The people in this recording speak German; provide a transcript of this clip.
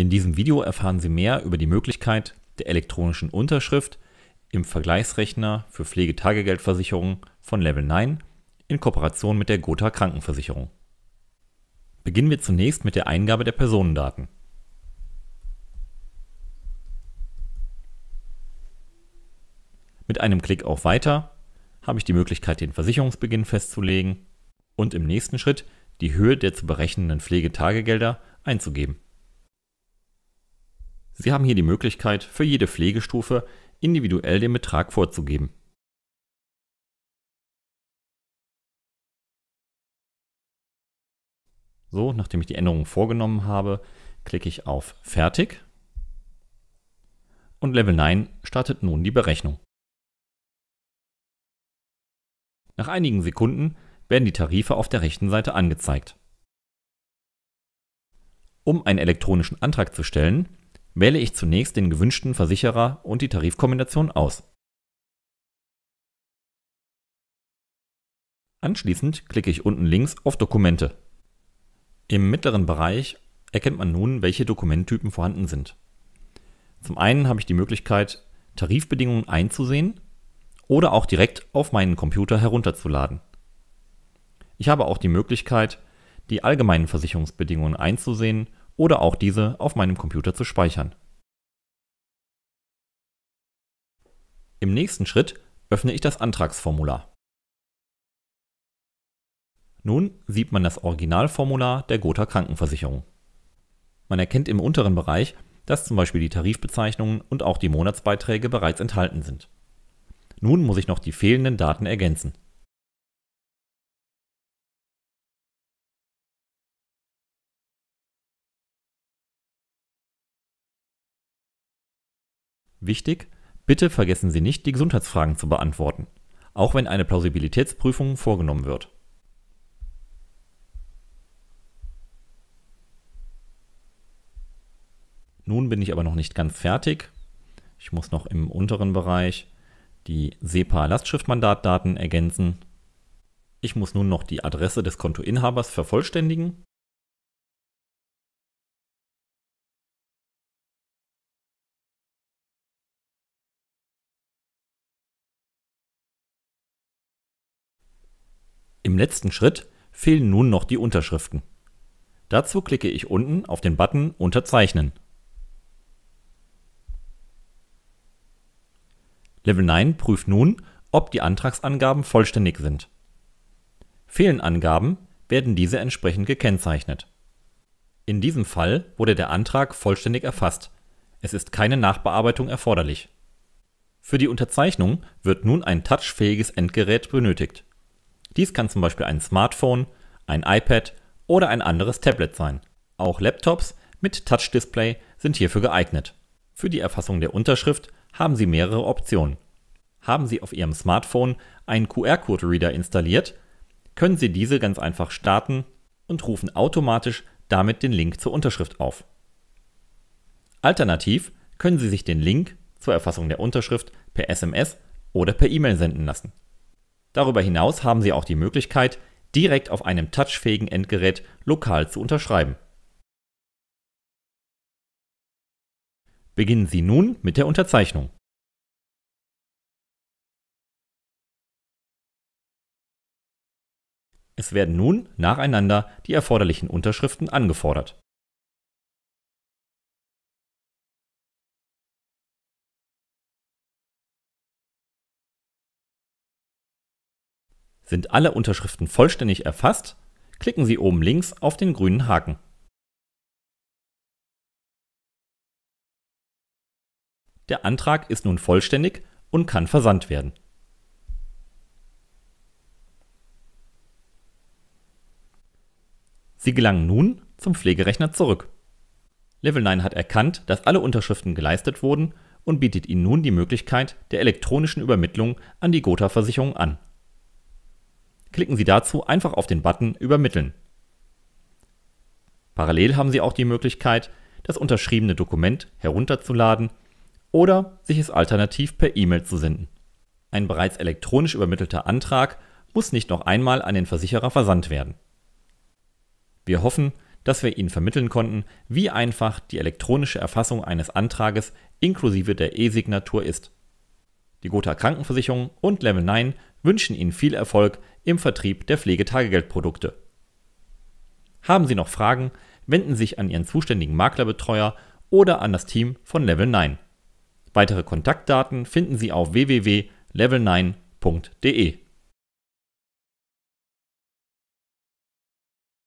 In diesem Video erfahren Sie mehr über die Möglichkeit der elektronischen Unterschrift im Vergleichsrechner für Pflegetagegeldversicherungen von Level 9 in Kooperation mit der Gotha Krankenversicherung. Beginnen wir zunächst mit der Eingabe der Personendaten. Mit einem Klick auf Weiter habe ich die Möglichkeit, den Versicherungsbeginn festzulegen und im nächsten Schritt die Höhe der zu berechnenden Pflegetagegelder einzugeben. Sie haben hier die Möglichkeit, für jede Pflegestufe individuell den Betrag vorzugeben. So, nachdem ich die Änderungen vorgenommen habe, klicke ich auf Fertig und Level 9 startet nun die Berechnung. Nach einigen Sekunden werden die Tarife auf der rechten Seite angezeigt. Um einen elektronischen Antrag zu stellen, wähle ich zunächst den gewünschten Versicherer und die Tarifkombination aus. Anschließend klicke ich unten links auf Dokumente. Im mittleren Bereich erkennt man nun, welche Dokumenttypen vorhanden sind. Zum einen habe ich die Möglichkeit, Tarifbedingungen einzusehen oder auch direkt auf meinen Computer herunterzuladen. Ich habe auch die Möglichkeit, die allgemeinen Versicherungsbedingungen einzusehen oder auch diese auf meinem Computer zu speichern. Im nächsten Schritt öffne ich das Antragsformular. Nun sieht man das Originalformular der Gotha Krankenversicherung. Man erkennt im unteren Bereich, dass zum Beispiel die Tarifbezeichnungen und auch die Monatsbeiträge bereits enthalten sind. Nun muss ich noch die fehlenden Daten ergänzen. Wichtig, bitte vergessen Sie nicht, die Gesundheitsfragen zu beantworten, auch wenn eine Plausibilitätsprüfung vorgenommen wird. Nun bin ich aber noch nicht ganz fertig. Ich muss noch im unteren Bereich die SEPA-Lastschriftmandatdaten ergänzen. Ich muss nun noch die Adresse des Kontoinhabers vervollständigen letzten Schritt fehlen nun noch die Unterschriften. Dazu klicke ich unten auf den Button Unterzeichnen. Level 9 prüft nun, ob die Antragsangaben vollständig sind. Fehlen Angaben, werden diese entsprechend gekennzeichnet. In diesem Fall wurde der Antrag vollständig erfasst. Es ist keine Nachbearbeitung erforderlich. Für die Unterzeichnung wird nun ein touchfähiges Endgerät benötigt. Dies kann zum Beispiel ein Smartphone, ein iPad oder ein anderes Tablet sein. Auch Laptops mit Touch-Display sind hierfür geeignet. Für die Erfassung der Unterschrift haben Sie mehrere Optionen. Haben Sie auf Ihrem Smartphone einen QR-Code-Reader installiert, können Sie diese ganz einfach starten und rufen automatisch damit den Link zur Unterschrift auf. Alternativ können Sie sich den Link zur Erfassung der Unterschrift per SMS oder per E-Mail senden lassen. Darüber hinaus haben Sie auch die Möglichkeit, direkt auf einem touchfähigen Endgerät lokal zu unterschreiben. Beginnen Sie nun mit der Unterzeichnung. Es werden nun nacheinander die erforderlichen Unterschriften angefordert Sind alle Unterschriften vollständig erfasst, klicken Sie oben links auf den grünen Haken. Der Antrag ist nun vollständig und kann versandt werden. Sie gelangen nun zum Pflegerechner zurück. Level 9 hat erkannt, dass alle Unterschriften geleistet wurden und bietet Ihnen nun die Möglichkeit der elektronischen Übermittlung an die Gotha-Versicherung an. Klicken Sie dazu einfach auf den Button Übermitteln. Parallel haben Sie auch die Möglichkeit, das unterschriebene Dokument herunterzuladen oder sich es alternativ per E-Mail zu senden. Ein bereits elektronisch übermittelter Antrag muss nicht noch einmal an den Versicherer versandt werden. Wir hoffen, dass wir Ihnen vermitteln konnten, wie einfach die elektronische Erfassung eines Antrages inklusive der E-Signatur ist. Die Gotha Krankenversicherung und Level 9 wünschen Ihnen viel Erfolg im Vertrieb der Pflegetagegeldprodukte. Haben Sie noch Fragen, wenden Sie sich an Ihren zuständigen Maklerbetreuer oder an das Team von Level 9. Weitere Kontaktdaten finden Sie auf www.level9.de.